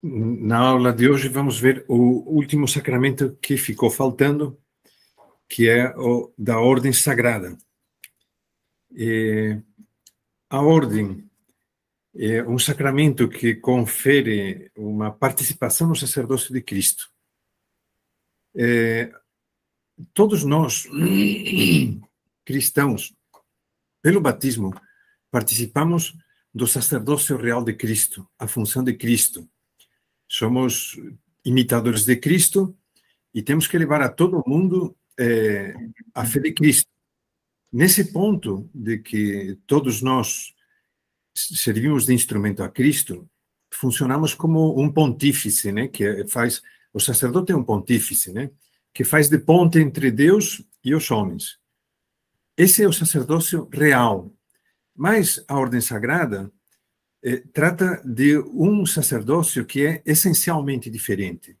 Na aula de hoje vamos ver o último sacramento que ficou faltando, que é o da ordem sagrada. E a ordem é um sacramento que confere uma participação no sacerdócio de Cristo. É, todos nós, cristãos, pelo batismo, participamos do sacerdócio real de Cristo, a função de Cristo somos imitadores de Cristo e temos que levar a todo mundo é, a fé de Cristo. Nesse ponto de que todos nós servimos de instrumento a Cristo, funcionamos como um pontífice, né? Que é, faz o sacerdote é um pontífice, né? Que faz de ponte entre Deus e os homens. Esse é o sacerdócio real. Mas a ordem sagrada eh, trata de um sacerdócio que é essencialmente diferente.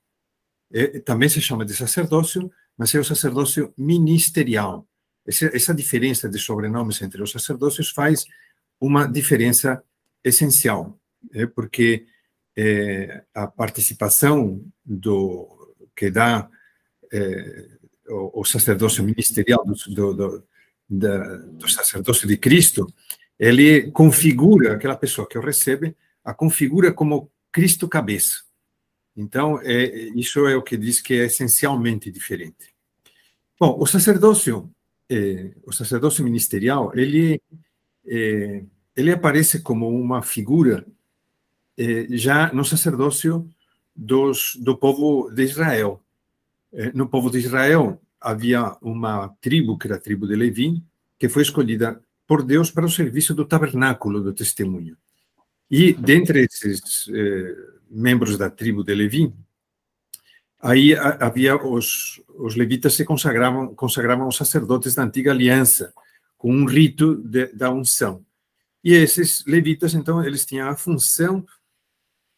Eh, também se chama de sacerdócio, mas é o sacerdócio ministerial. Essa, essa diferença de sobrenomes entre os sacerdócios faz uma diferença essencial, eh, porque eh, a participação do que dá o, o, sacerdócio ministerial do, do, do, da, do sacerdócio de Cristo ele configura aquela pessoa que o recebe, a configura como Cristo cabeça. Então, é, isso é o que diz que é essencialmente diferente. Bom, o sacerdócio, é, o sacerdócio ministerial, ele é, ele aparece como uma figura é, já no sacerdócio dos, do povo de Israel. no povo de Israel havia uma tribo que era a tribo de Levi, que foi escolhida por Deus para o serviço do tabernáculo do testemunho. E dentre esses eh, membros da tribo de Levi, aí havia os, os levitas se consagravam, consagravam os sacerdotes da antiga aliança, com um rito de, da unção. E esses levitas, então, eles tinham a função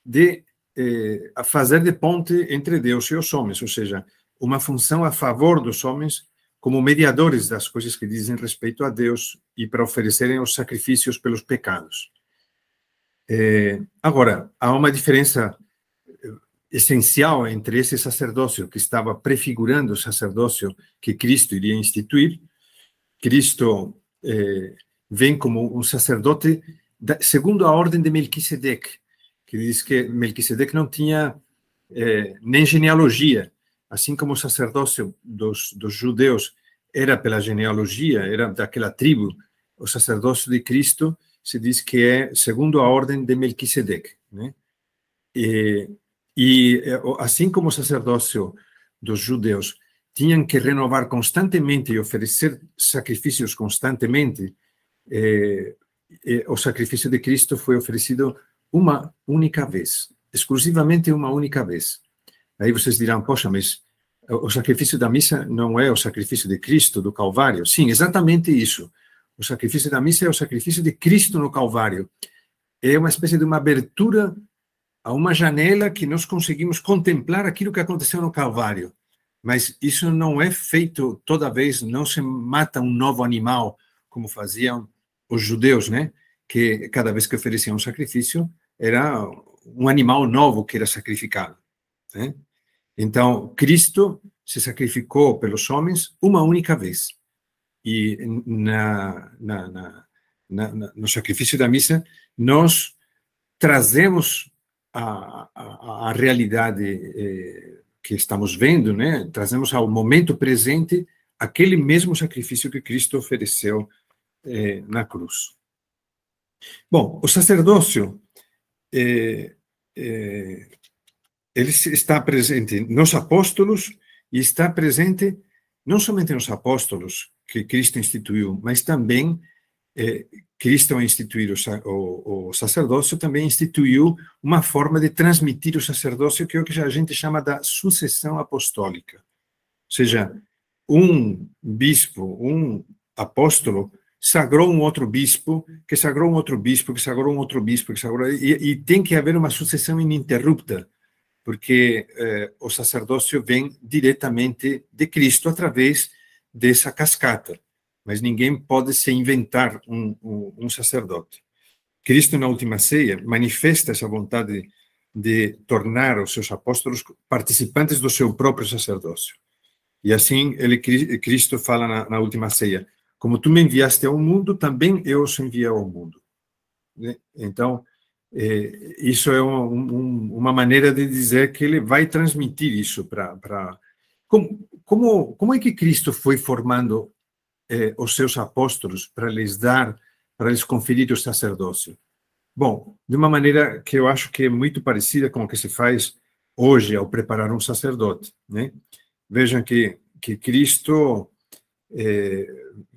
de eh, fazer de ponte entre Deus e os homens, ou seja, uma função a favor dos homens como mediadores das coisas que dizem respeito a Deus e para oferecerem os sacrifícios pelos pecados. É, agora, há uma diferença eh, essencial entre esse sacerdócio que estava prefigurando o sacerdócio que Cristo iria instituir. Cristo é, vem como um sacerdote da, segundo a ordem de Melquisedeque, que diz que Melquisedeque não tinha é, nem genealogia, assim como o sacerdócio dos, dos judeus era pela genealogia, era daquela tribo, o sacerdócio de Cristo se diz que é segundo a ordem de Melquisedeque, né? E, e assim como o sacerdócio dos judeus tinham que renovar constantemente e oferecer sacrifícios constantemente, eh, eh, o sacrifício de Cristo foi oferecido uma única vez, exclusivamente uma única vez. Aí vocês dirão, poxa, mas o sacrifício da missa não é o sacrifício de Cristo do Calvário? Sim, exatamente isso. O sacrifício da missa é o sacrifício de Cristo no Calvário. É uma espécie de uma abertura a uma janela que nós conseguimos contemplar aquilo que aconteceu no Calvário. Mas isso não é feito toda vez, não se mata um novo animal, como faziam os judeus, né? Que cada vez que ofereciam um sacrifício, era um animal novo que era sacrificado. Né? Então, Cristo se sacrificou pelos homens uma única vez. E na, na, na, no sacrifício da missa, nós trazemos a, a, a realidade eh, que estamos vendo, né? trazemos ao momento presente aquele mesmo sacrifício que Cristo ofereceu eh, na cruz. Bom, o sacerdócio eh, eh, ele está presente nos apóstolos e está presente não somente nos apóstolos que Cristo instituiu, mas também eh, Cristo, ao instituir o, o, o, sacerdócio, também instituiu uma forma de transmitir o sacerdócio, que é o que a gente chama da sucessão apostólica. Ou seja, um bispo, um apóstolo, sagrou um outro bispo, que sagrou um outro bispo, que sagrou um outro bispo, que sagrou. E, e tem que haver uma sucessão ininterrupta porque é, o sacerdócio vem diretamente de Cristo através dessa cascata. Mas ninguém pode se inventar um, um, um sacerdote. Cristo, na última ceia, manifesta essa vontade de tornar os seus apóstolos participantes do seu próprio sacerdócio. E assim, ele, Cristo fala na, na última ceia: Como tu me enviaste ao mundo, também eu os envio ao mundo. Né? Então, é, isso é uma, um, uma maneira de dizer que ele vai transmitir isso para. Como, como, como é que Cristo foi formando é, os seus apóstolos para lhes dar, para lhes conferir o sacerdócio? Bom, de uma maneira que eu acho que é muito parecida com o que se faz hoje ao preparar um sacerdote. Né? Vejam que, que Cristo. É,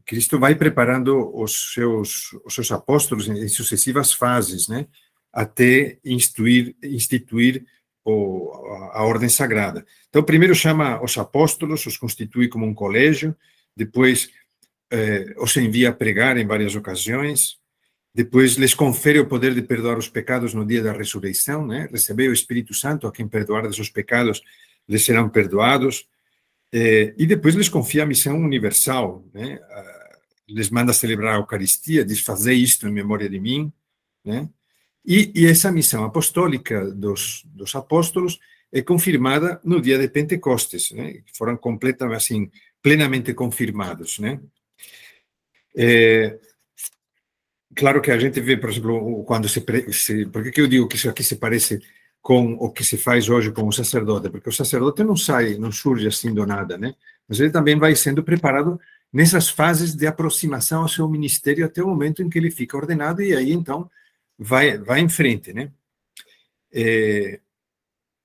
Cristo vai preparando os seus, os seus apóstolos em sucessivas fases, né? até instituir, instituir o, a, ordem sagrada. Então, primeiro chama os apóstolos, os constitui como um colégio, depois eh, os envia a pregar em várias ocasiões, depois lhes confere o poder de perdoar os pecados no dia da ressurreição, né? o Espírito Santo, a quem perdoar os pecados, lhes serão perdoados. Eh, e depois lhes confia a missão universal, né? Ah, lhes manda celebrar a Eucaristia, diz, fazer isto em memória de mim, né? E, e essa missão apostólica dos, dos apóstolos é confirmada no dia de Pentecostes, né? foram completamente, assim, plenamente confirmados, né? É, claro que a gente vê, por exemplo, quando se, se por que eu digo que isso aqui se parece com o que se faz hoje com o sacerdote, porque o sacerdote não sai, não surge assim do nada, né? Mas ele também vai sendo preparado nessas fases de aproximação ao seu ministério até o momento em que ele fica ordenado e aí então vai, vai em frente, né? É,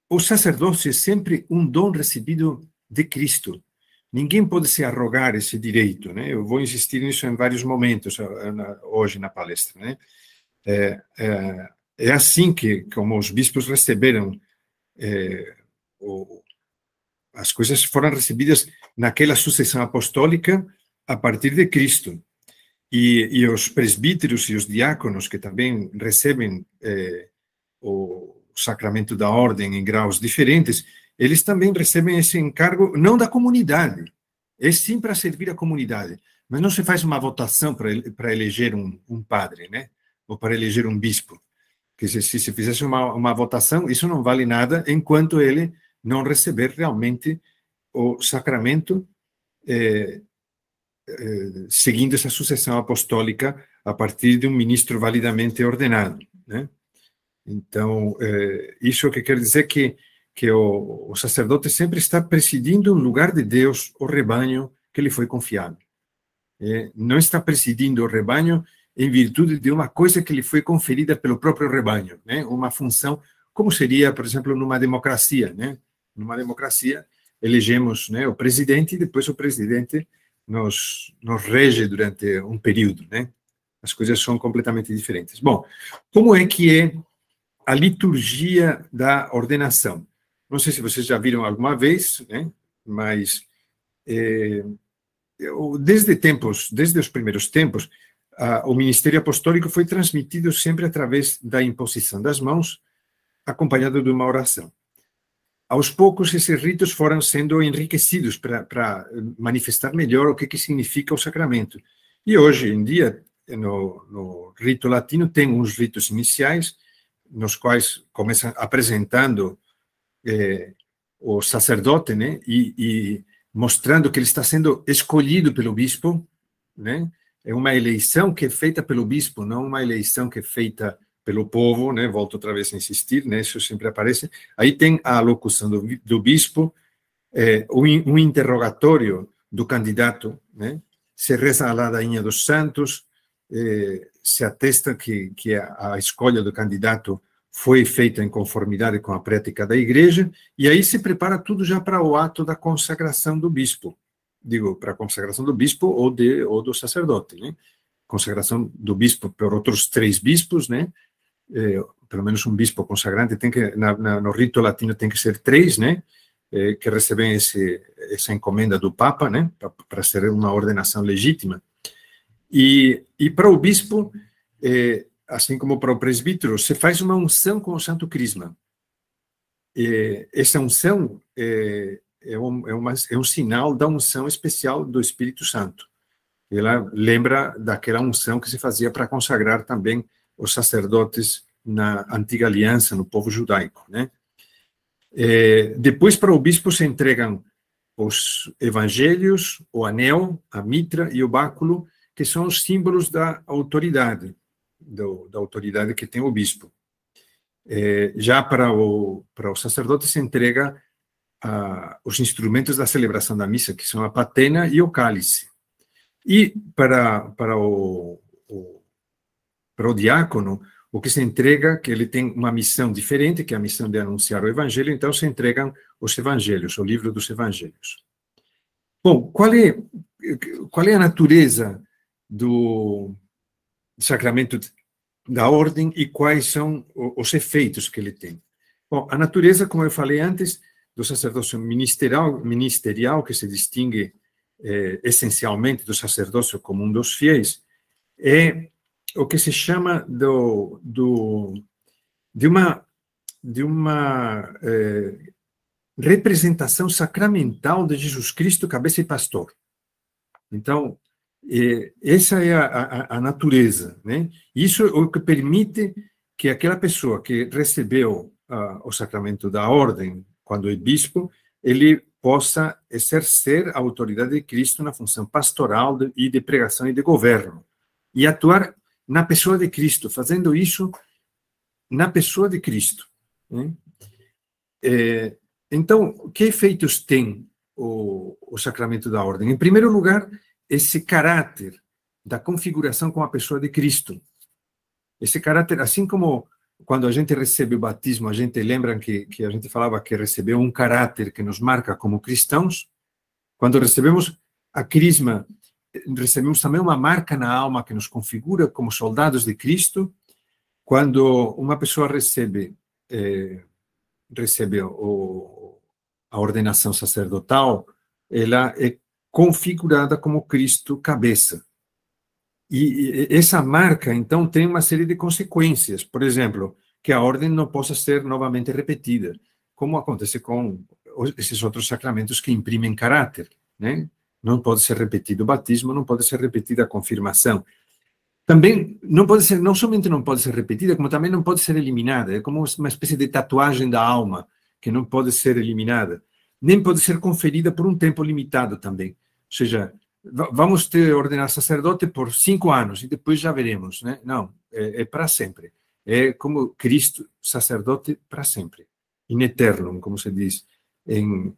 o sacerdócio é sempre um dom recebido de Cristo. Ninguém pode se arrogar esse direito, né? Eu vou insistir nisso em vários momentos hoje na palestra, né? É, é, é assim que, como os bispos receberam é, o, as coisas foram recebidas naquela sucessão apostólica a partir de Cristo. E, e os presbíteros e os diáconos, que também recebem eh, o sacramento da ordem em graus diferentes, eles também recebem esse encargo, não da comunidade, é sim para servir a comunidade, mas não se faz uma votação para eleger um, um, padre, né? ou para eleger um bispo. Que se, se, se fizesse uma, uma votação, isso não vale nada enquanto ele não receber realmente o sacramento eh, eh, seguindo essa sucessão apostólica a partir de um ministro validamente ordenado. Né? Então, é, eh, isso que quer dizer que, que o, o, sacerdote sempre está presidindo no lugar de Deus o rebanho que lhe foi confiado. É, não está presidindo o rebanho em virtude de uma coisa que lhe foi conferida pelo próprio rebanho, né? uma função, como seria, por exemplo, numa democracia. Né? Numa democracia, elegemos né, o presidente e depois o presidente nos, nos rege durante um período, né? As coisas são completamente diferentes. Bom, como é que é a liturgia da ordenação? Não sei se vocês já viram alguma vez, né? Mas é, desde tempos, desde os primeiros tempos, a, o ministério apostólico foi transmitido sempre através da imposição das mãos, acompanhado de uma oração aos poucos esses ritos foram sendo enriquecidos para manifestar melhor o que, que significa o sacramento. E hoje em dia, no, no rito latino, tem uns ritos iniciais, nos quais começa apresentando eh, o sacerdote, né, e, e, mostrando que ele está sendo escolhido pelo bispo, né, é uma eleição que é feita pelo bispo, não uma eleição que é feita pelo povo, né? Volto outra vez a insistir, né? Isso sempre aparece. Aí tem a locução do, do bispo, é, um, um interrogatório do candidato, né? Se reza a ladainha dos santos, é, se atesta que, que a, a escolha do candidato foi feita em conformidade com a prática da igreja, e aí se prepara tudo já para o ato da consagração do bispo. Digo, para a consagração do bispo ou, de, ou do sacerdote, né? Consagração do bispo por outros três bispos, né? eh, pelo menos um bispo consagrante, tem que, na, na, no rito latino tem que ser três, né? Eh, que recebem esse, essa encomenda do Papa, né? Para ser uma ordenação legítima. E, e para o bispo, eh, assim como para o presbítero, se faz uma unção com o Santo Crisma. essa unção eh, é, um, é, uma, é um sinal da unção especial do Espírito Santo ela lembra daquela unção que se fazia para consagrar também os sacerdotes na antiga aliança, no povo judaico, né? É, depois para o bispo se entregam os evangelhos, o anel, a mitra e o báculo, que são os símbolos da autoridade, do, da autoridade que tem o bispo. É, já para o, para o sacerdote se entrega a, os instrumentos da celebração da missa, que são a patena e o cálice. E para, para o, o para o diácono, o que se entrega, que ele tem uma missão diferente, que é a missão de anunciar o evangelho, então se entregam os evangelhos, o livro dos evangelhos. Bom, qual é, qual é a natureza do sacramento da ordem e quais são os efeitos que ele tem? Bom, a natureza, como eu falei antes, do sacerdócio ministerial, ministerial que se distingue eh, essencialmente do sacerdócio comum dos fiéis, é o que se chama do, do, de uma, de uma é, representação sacramental de Jesus Cristo, cabeça e pastor. Então, é, essa é a, a, a, natureza. Né? Isso é o que permite que aquela pessoa que recebeu uh, o sacramento da ordem, quando é bispo, ele possa exercer a autoridade de Cristo na função pastoral de, e de pregação e de governo e atuar na pessoa de Cristo, fazendo isso na pessoa de Cristo. Né? É, então, que efeitos tem o, o sacramento da ordem? Em primeiro lugar, esse caráter da configuração com a pessoa de Cristo. Esse caráter, assim como quando a gente recebe o batismo, a gente lembra que, que a gente falava que recebeu um caráter que nos marca como cristãos. Quando recebemos a crisma, recebemos também uma marca na alma que nos configura como soldados de Cristo. Quando uma pessoa recebe, eh, recebe o, a ordenação sacerdotal, ela é configurada como Cristo cabeça. E essa marca, então, tem uma série de consequências. Por exemplo, que a ordem não possa ser novamente repetida, como acontece com esses outros sacramentos que imprimem caráter. Né? Não pode ser repetido o batismo, não pode ser repetida a confirmação. Também não pode ser, não somente não pode ser repetida, como também não pode ser eliminada. É como uma espécie de tatuagem da alma que não pode ser eliminada. Nem pode ser conferida por um tempo limitado também. Ou seja, vamos te ordenar sacerdote por cinco anos e depois já veremos, né? Não, é, é para sempre. É como Cristo, sacerdote para sempre. In eternum, como se diz em,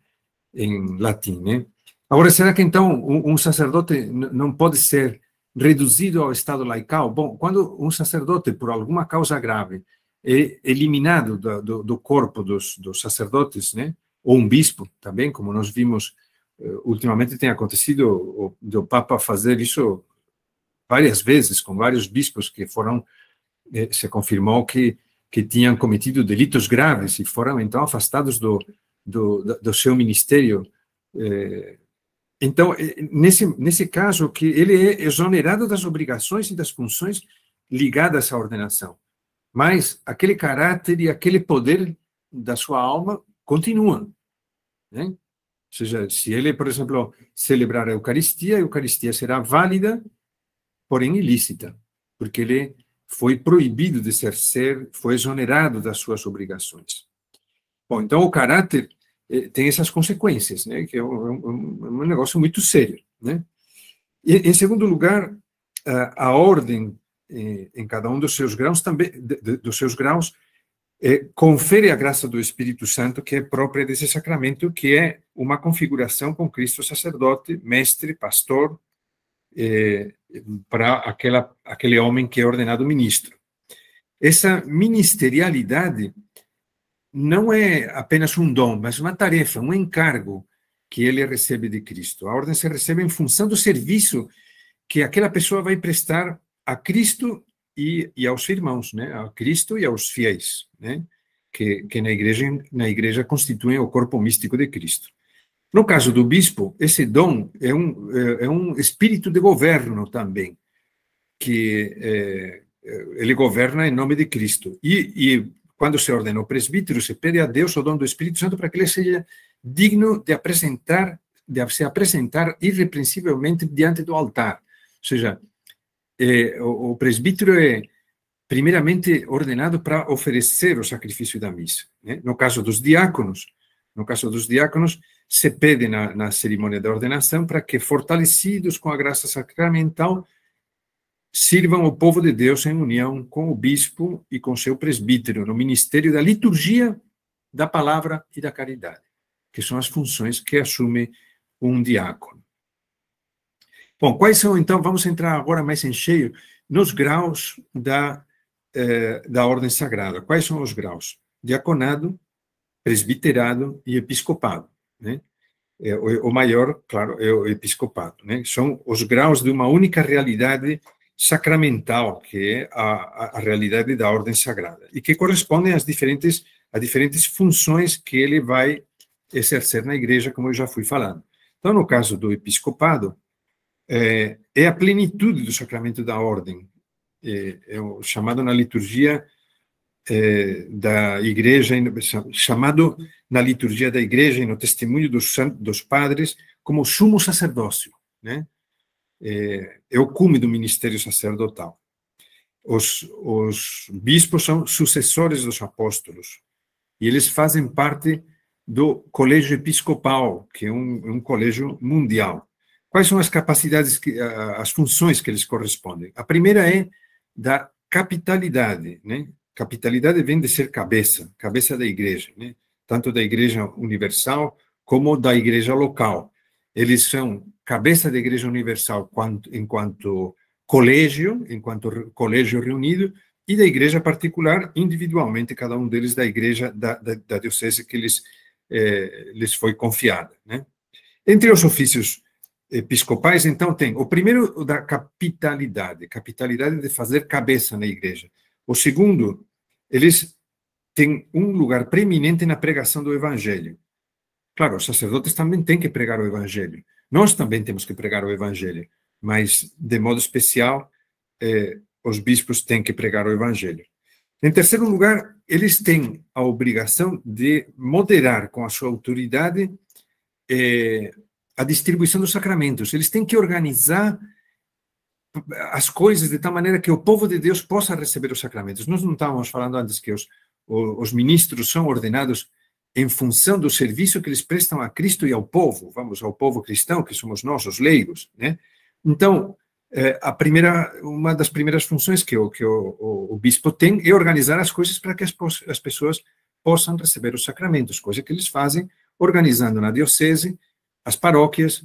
em latim, né? Agora, será que então um, um sacerdote não pode ser reduzido ao estado laical? Bom, quando um sacerdote, por alguma causa grave, é eliminado do, do, do corpo dos, dos, sacerdotes, né? ou um bispo também, como nós vimos eh, ultimamente tem acontecido o, Papa fazer isso várias vezes com vários bispos que foram eh, se confirmou que que tinham cometido delitos graves e foram então afastados do do, do seu ministério eh, então, nesse, nesse caso, que ele é exonerado das obrigações e das funções ligadas à ordenação, mas aquele caráter e aquele poder da sua alma continuam. Né? Ou seja, se ele, por exemplo, celebrar a Eucaristia, a Eucaristia será válida, porém ilícita, porque ele foi proibido de ser, ser foi exonerado das suas obrigações. Bom, então o caráter eh, tem essas consequências, né, que é um, é é é um negócio muito sério. Né? E, em segundo lugar, a, a ordem em, eh, em cada um dos seus graus também dos seus graus eh, confere a graça do Espírito Santo que é própria desse sacramento, que é uma configuração com Cristo sacerdote, mestre, pastor, para aquela aquele homem que é ordenado ministro. Essa ministerialidade não é apenas um dom, mas uma tarefa, um encargo que ele recebe de Cristo. A ordem se recebe em função do serviço que aquela pessoa vai prestar a Cristo e, e aos irmãos, né? A Cristo e aos fiéis, né? Que, que na igreja na igreja constituem o corpo místico de Cristo. No caso do bispo, esse dom é um é, é um espírito de governo também, que é, é, ele governa em nome de Cristo e, e quando se ordena o presbítero, se pede a Deus, o dom do Espírito Santo, para que ele seja digno de apresentar, de se apresentar irrepreensivelmente diante do altar. Ou seja, é, o, o presbítero é primeiramente ordenado para oferecer o sacrifício da missa. Né? No caso dos diáconos, no caso dos diáconos, se pede na, na cerimônia da ordenação para que, fortalecidos com a graça sacramental, sirvam o povo de Deus em união com o bispo e com seu presbítero, no ministério da liturgia, da palavra e da caridade, que são as funções que assume um diácono. Bom, quais são, então, vamos entrar agora mais em cheio nos graus da, eh, da ordem sagrada. Quais são os graus? Diaconado, presbiterado e episcopado. Né? É, o maior, claro, é o episcopado. Né? São os graus de uma única realidade sacramental, que é a, a realidade da ordem sagrada, e que correspondem às diferentes, às diferentes funções que ele vai exercer na igreja, como eu já fui falando. Então, no caso do episcopado, é, é a plenitude do sacramento da ordem, é, é o chamado na liturgia é, da igreja, chamado na liturgia da igreja e no testemunho dos, dos padres como sumo sacerdócio, né? é, é o cume do ministério sacerdotal. Os, os bispos são sucessores dos apóstolos e eles fazem parte do colégio episcopal, que é um, é um colégio mundial. Quais são as capacidades, que, as funções que eles correspondem? A primeira é da capitalidade, né? Capitalidade vem de ser cabeça, cabeça da igreja, né? Tanto da igreja universal como da igreja local. Eles são cabeça da Igreja Universal quanto, enquanto colégio, enquanto colégio reunido, e da Igreja particular, individualmente, cada um deles da Igreja da, da, da diocese que lhes, eh, lhes foi confiada. Né? Entre os ofícios episcopais, então, tem o primeiro, o da capitalidade, capitalidade de fazer cabeça na Igreja. O segundo, eles têm um lugar preeminente na pregação do Evangelho. Claro, os sacerdotes também têm que pregar o Evangelho, nós também temos que pregar o Evangelho, mas, de modo especial, eh, os bispos têm que pregar o Evangelho. Em terceiro lugar, eles têm a obrigação de moderar com a sua autoridade eh, a distribuição dos sacramentos. Eles têm que organizar as coisas de tal maneira que o povo de Deus possa receber os sacramentos. Nós não estávamos falando antes que os, os ministros são ordenados em função do serviço que eles prestam a Cristo e ao povo, vamos, ao povo cristão, que somos nós, os leigos, né? Então, é, a primeira, uma das primeiras funções que, o, que o, o, o bispo tem é organizar as coisas para que as, as pessoas possam receber os sacramentos, coisa que eles fazem organizando na diocese as paróquias,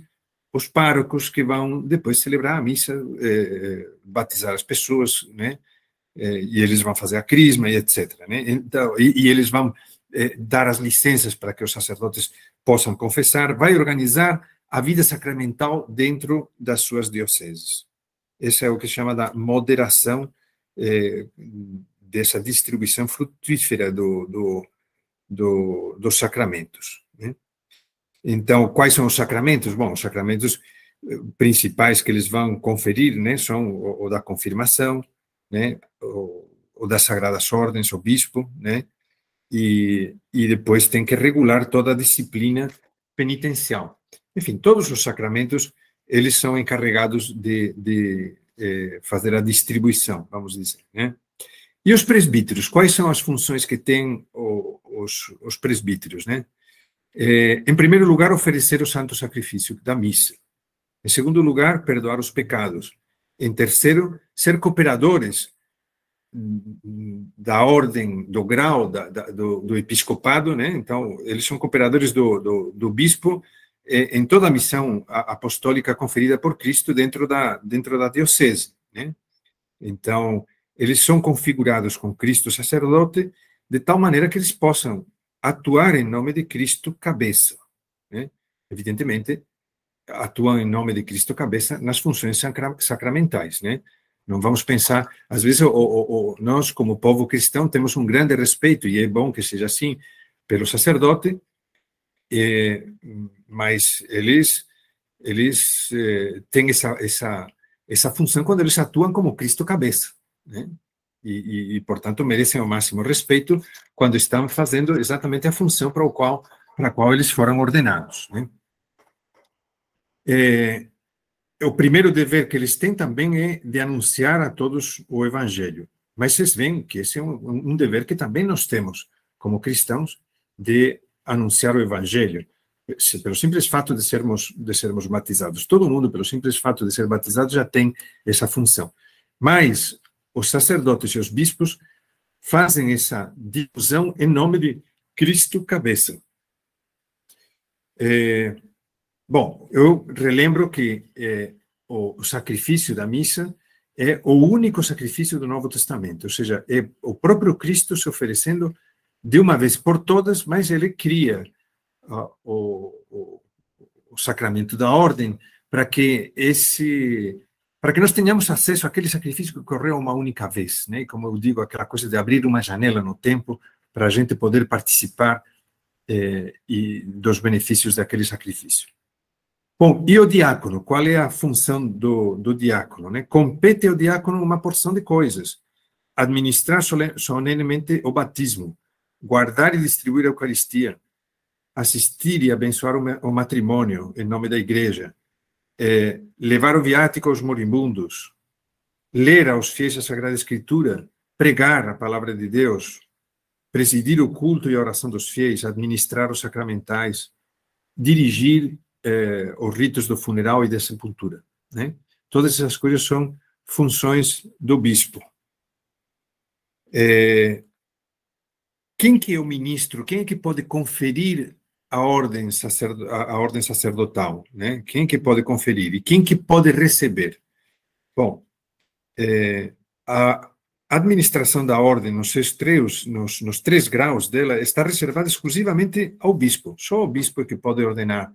os párocos que vão depois celebrar a missa, é, é, batizar as pessoas, né? e eles vão fazer a crisma e etc. Né? Então, e, e eles vão eh, dar as licenças para que os sacerdotes possam confessar, vai organizar a vida sacramental dentro das suas dioceses. Esse é o que chama da moderação eh, dessa distribuição frutífera do, do, do, dos sacramentos. Né? Então, quais são os sacramentos? Bom, os sacramentos eh, principais que eles vão conferir né, são o, o da confirmação, né, o, o das Sagradas Ordens, o bispo, né, e, e depois tem que regular toda a disciplina penitencial. Enfim, todos os sacramentos, eles são encarregados de, de eh, fazer a distribuição, vamos dizer, né? E os presbíteros, quais são as funções que têm os, os presbíteros, né? Eh, em primeiro lugar, oferecer o santo sacrifício da missa. Em segundo lugar, perdoar os pecados. Em terceiro, ser cooperadores da ordem, do grau da, da, do, do, episcopado, né? então eles são cooperadores do, do, do bispo eh, em toda a missão apostólica conferida por Cristo dentro da, dentro da diocese. Né? Então, eles são configurados com Cristo sacerdote de tal maneira que eles possam atuar em nome de Cristo cabeça. Né? Evidentemente, atuam em nome de Cristo cabeça nas funções sacramentais. Né? Não vamos pensar, às vezes o, o, o, nós como povo cristão temos um grande respeito e é bom que seja assim pelo sacerdote, é, mas eles eles é, têm essa essa essa função quando eles atuam como Cristo cabeça, né? E, e, e portanto merecem o máximo respeito quando estão fazendo exatamente a função para o qual para a qual eles foram ordenados, né? É, o primeiro dever que eles têm também é de anunciar a todos o Evangelho. Mas vocês veem que esse é um, um dever que também nós temos, como cristãos, de anunciar o Evangelho. Pelo simples fato de sermos, de sermos batizados. Todo mundo, pelo simples fato de ser batizado, já tem essa função. Mas os sacerdotes e os bispos fazem essa difusão em nome de Cristo Cabeça. É, Bom, eu relembro que é, o, o sacrifício da missa é o único sacrifício do Novo Testamento, ou seja, é o próprio Cristo se oferecendo de uma vez por todas, mas ele cria uh, o, o, o sacramento da ordem para que esse para que nós tenhamos acesso àquele sacrifício que ocorreu uma única vez, né? E como eu digo, aquela coisa de abrir uma janela no tempo para a gente poder participar eh, e dos benefícios daquele sacrifício. Bom, e o diácono? Qual é a função do, do diácono? Né? Compete ao diácono uma porção de coisas. Administrar solenemente o batismo, guardar e distribuir a Eucaristia, assistir e abençoar o matrimônio em nome da igreja, é, levar o viático aos moribundos, ler aos fiéis a Sagrada Escritura, pregar a palavra de Deus, presidir o culto e a oração dos fiéis, administrar os sacramentais, dirigir eh, os ritos do funeral e da sepultura. Né? Todas essas coisas são funções do bispo. É, quem que é o ministro? Quem é que pode conferir a ordem, sacerd a ordem sacerdotal? Né? Quem é que pode conferir e quem que pode receber? Bom, é, a administração da ordem nos seus três, nos, nos três graus dela está reservada exclusivamente ao bispo. Só o bispo é que pode ordenar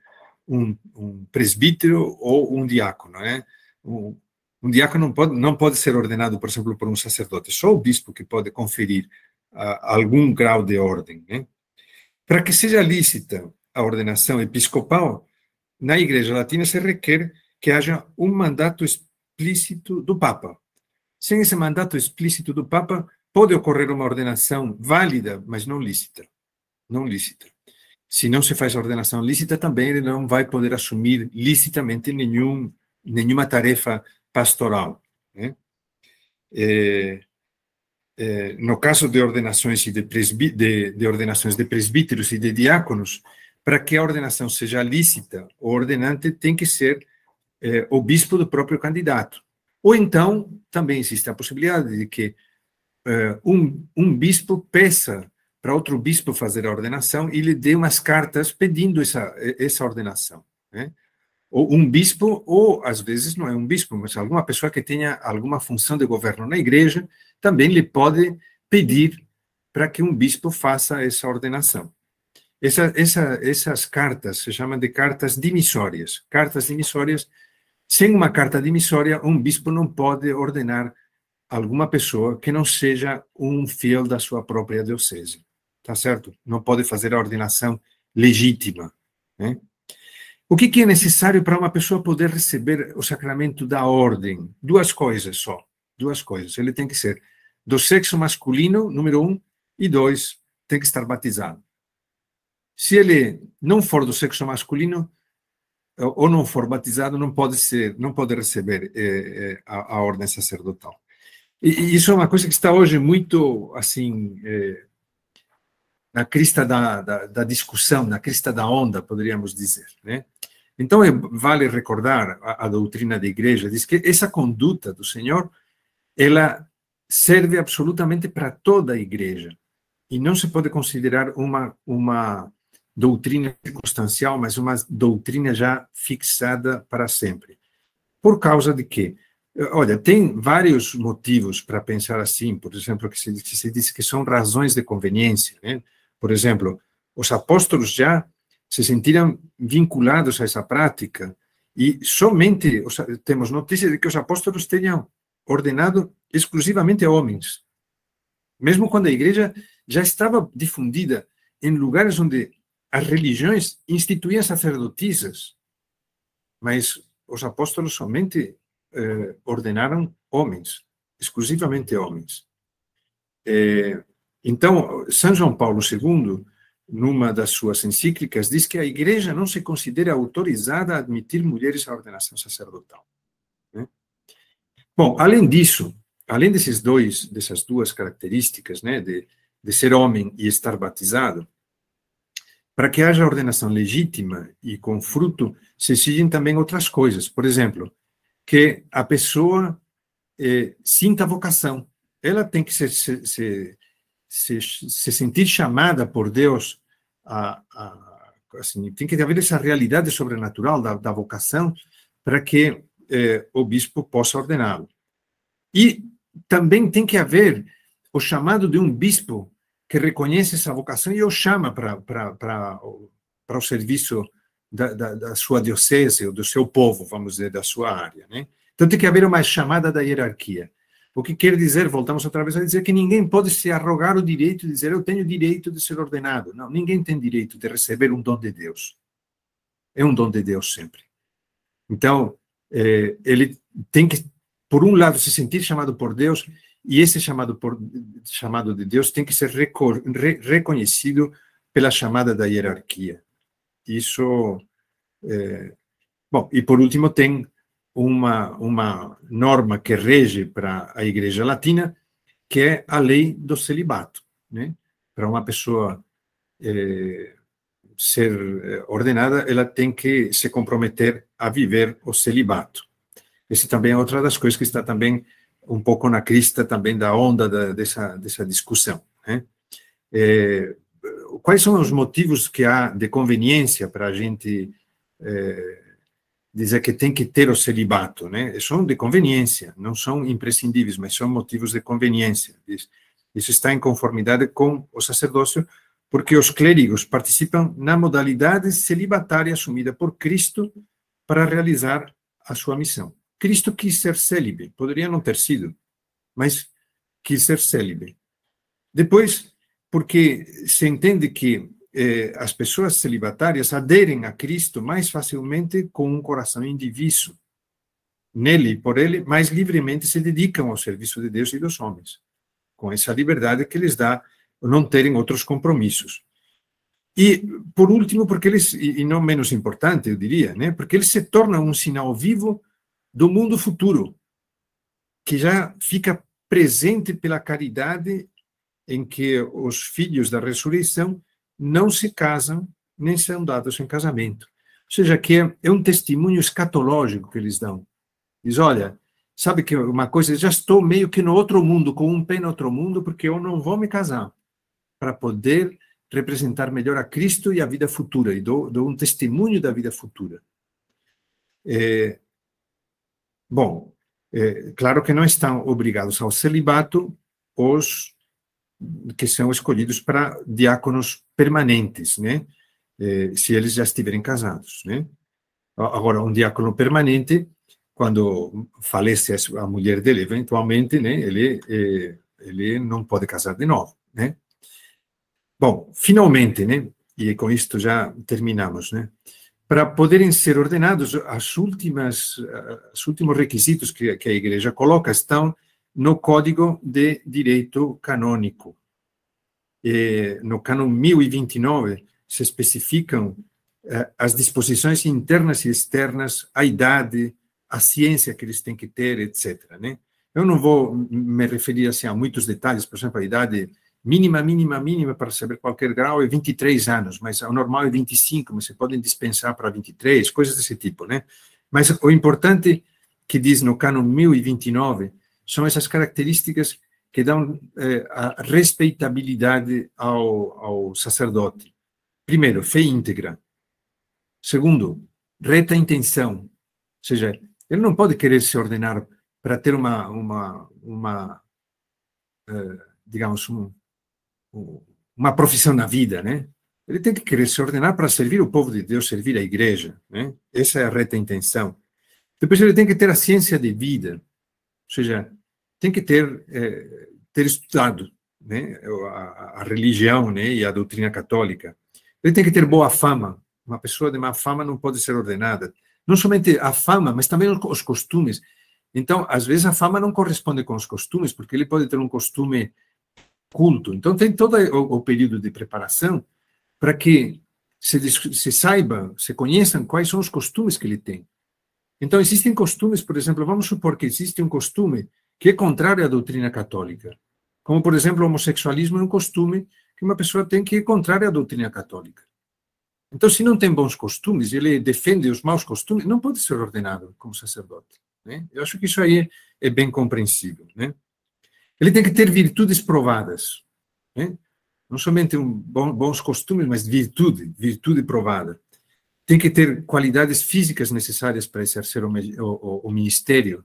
um, um presbítero ou um diácono, né? Um, um diácono não pode, não pode ser ordenado, por exemplo, por um sacerdote, só o bispo que pode conferir ah, algum grau de ordem. Né? Para que seja lícita a ordenação episcopal, na Igreja Latina se requer que haja um mandato explícito do Papa. Sem esse mandato explícito do Papa, pode ocorrer uma ordenação válida, mas não lícita. Não lícita se não se faz a ordenação lícita, também ele não vai poder assumir licitamente nenhum, nenhuma tarefa pastoral. Né? É, é, no caso de ordenações e de, presbi, de, de, ordenações de presbíteros e de diáconos, para que a ordenação seja lícita, o ordenante tem que ser é, o bispo do próprio candidato. Ou então, também existe a possibilidade de que é, um, um bispo peça para outro bispo fazer a ordenação e lhe deu umas cartas pedindo essa, essa ordenação. Né? Ou um bispo, ou às vezes não é um bispo, mas alguma pessoa que tenha alguma função de governo na igreja, também lhe pode pedir para que um bispo faça essa ordenação. Essa, essa, essas cartas se chamam de cartas dimissórias. Cartas dimissórias, sem uma carta dimissória, um bispo não pode ordenar alguma pessoa que não seja um fiel da sua própria diocese tá certo? Não pode fazer a ordinação legítima, né? O que, que é necessário para uma pessoa poder receber o sacramento da ordem? Duas coisas só, duas coisas. Ele tem que ser do sexo masculino, número um, e dois, tem que estar batizado. Se ele não for do sexo masculino eh, ou não for batizado, não pode ser, não pode receber eh, eh, a, a, ordem sacerdotal. E, e, isso é uma coisa que está hoje muito assim eh, na crista da, da, da, discussão, na crista da onda, poderíamos dizer. Né? Então, é, vale recordar, a, a, doutrina da igreja diz que essa conduta do Senhor, ela serve absolutamente para toda a igreja. E não se pode considerar uma, uma doutrina circunstancial, mas uma doutrina já fixada para sempre. Por causa de quê? Olha, tem vários motivos para pensar assim, por exemplo, que se, se diz que são razões de conveniência, né? Por exemplo, os apóstolos já se sentiram vinculados a essa prática e somente os, temos notícias de que os apóstolos tenham ordenado exclusivamente a homens. Mesmo quando a igreja já estava difundida em lugares onde as religiões instituíam sacerdotisas, mas os apóstolos somente eh, ordenaram homens, exclusivamente homens. Eh, então, São João Paulo II, numa das suas encíclicas, diz que a Igreja não se considera autorizada a admitir mulheres à ordenação sacerdotal. Né? Bom, além disso, além desses dois, dessas duas características, né, de, de ser homem e estar batizado, para que haja ordenação legítima e com fruto, se exigem também outras coisas. Por exemplo, que a pessoa eh, sinta vocação. Ela tem que se, se, se se, se sentir chamada por Deus a, a, assim, tem que haver essa realidade sobrenatural da, da vocação para que eh, o bispo possa ordená-lo. E também tem que haver o chamado de um bispo que reconhece essa vocação e o chama para o serviço da, da, da, sua diocese ou do seu povo, vamos dizer, da sua área. Né? Então tem que haver uma chamada da hierarquia. O que quer dizer, voltamos outra vez a dizer, que ninguém pode se arrogar o direito de dizer eu tenho direito de ser ordenado. Não, ninguém tem direito de receber um dom de Deus. É um dom de Deus sempre. Então, eh, ele tem que, por um lado, se sentir chamado por Deus, e esse chamado, por, chamado de Deus tem que ser re, reconhecido pela chamada da hierarquia. Isso. Eh, bom, e por último, tem uma, uma norma que rege para a Igreja Latina, que é a lei do celibato. Né? Para uma pessoa eh, ser eh, ordenada, ela tem que se comprometer a viver o celibato. Esse também é outra das coisas que está também um pouco na crista também da onda da, dessa, dessa discussão. Né? Eh, quais são os motivos que há de conveniência para a gente dizer que tem que ter o celibato, né? São de conveniência, não são imprescindíveis, mas são motivos de conveniência. Isso está em conformidade com o sacerdócio, porque os clérigos participam na modalidade celibatária assumida por Cristo para realizar a sua missão. Cristo quis ser célibe, poderia não ter sido, mas quis ser célibe. Depois, porque se entende que eh, as pessoas celibatárias aderem a Cristo mais facilmente com um coração indiviso. Nele, por ele, mais livremente se dedicam ao serviço de Deus e dos homens, com essa liberdade que lhes dá não terem outros compromissos. E, por último, porque eles, e não menos importante, eu diria, né, porque eles se tornam um sinal vivo do mundo futuro, que já fica presente pela caridade em que os filhos da ressurreição não se casam nem são dados em casamento. Ou seja, que é, é um testemunho escatológico que eles dão. Diz, olha, sabe que uma coisa, já estou meio que no outro mundo, com um pé no outro mundo, porque eu não vou me casar para poder representar melhor a Cristo e a vida futura, e dou, dou um testemunho da vida futura. É, bom, é, claro que não estão obrigados ao celibato os que são escolhidos para diáconos permanentes, né? Eh, se eles já estiverem casados, né? Agora, um diácono permanente, quando falece a mulher dele, eventualmente, né? Ele, eh, ele não pode casar de novo, né? Bom, finalmente, né? E com isto já terminamos, né? Para poderem ser ordenados, as últimas, os últimos requisitos que, que a Igreja coloca estão no Código de Direito Canônico no cano 1029, se especificam eh, as disposições internas e externas, a idade, a ciência que eles têm que ter, etc. Né? Eu não vou me referir assim, a muitos detalhes, por exemplo, a idade mínima, mínima, mínima para saber qualquer grau é 23 anos, mas o normal é 25, mas você pode dispensar para 23, coisas desse tipo, né? Mas o importante que diz no cano 1029 são essas características que dão eh, a respeitabilidade ao, ao sacerdote. Primeiro, fé íntegra. Segundo, reta intenção. Ou seja, ele não pode querer se ordenar para ter uma, uma, uma eh, digamos, um, uma profissão na vida, né? Ele tem que querer se ordenar para servir o povo de Deus, servir a igreja, né? Essa é a reta intenção. Depois ele tem que ter a ciência de vida, ou seja, tem que ter, é, ter estudado né, a, a, religião né, e a doutrina católica. Ele tem que ter boa fama. Uma pessoa de má fama não pode ser ordenada. Não somente a fama, mas também os costumes. Então, às vezes a fama não corresponde com os costumes, porque ele pode ter um costume culto. Então, tem todo o, o período de preparação para que se, se saiba, se conheçam quais são os costumes que ele tem. Então, existem costumes, por exemplo, vamos supor que existe um costume que é contrária à doutrina católica. Como, por exemplo, o homossexualismo é um costume que uma pessoa tem que é contrária à doutrina católica. Então, se não tem bons costumes, ele defende os maus costumes, não pode ser ordenado como sacerdote. Né? Eu acho que isso aí é, é bem compreensível. Né? Ele tem que ter virtudes provadas. Né? Não somente um bom, bons costumes, mas virtude, virtude provada. Tem que ter qualidades físicas necessárias para exercer o, o, o ministério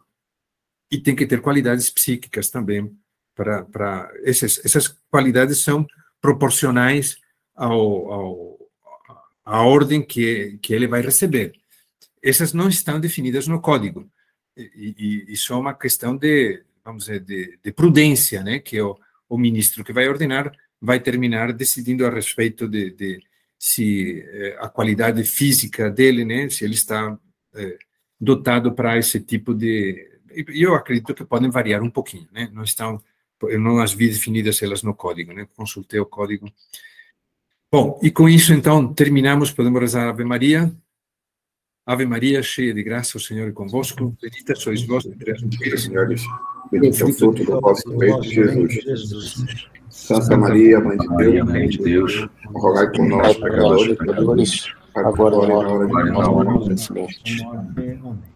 e tem que ter qualidades psíquicas também para para essas essas qualidades são proporcionais ao, ao à ordem que que ele vai receber essas não estão definidas no código e, e isso é uma questão de vamos dizer de, de prudência né que o, o ministro que vai ordenar vai terminar decidindo a respeito de, de se eh, a qualidade física dele, né, se ele está eh, dotado para esse tipo de, eu acredito que podem variar um pouquinho, né? Não estão, eu não as vi definidas elas no código, né? Consultei o código. Bom, e com isso então terminamos, podemos rezar Ave Maria. Ave Maria, cheia de graça, o Senhor é convosco, bendita sois vós entre as mulheres. Senhores, bendito é o fruto do vosso peito, Jesus. Santa Maria, Mãe de Deus, Mãe de Deus rogai por nós, pecadores, agora e na hora de nossa morte. Amém.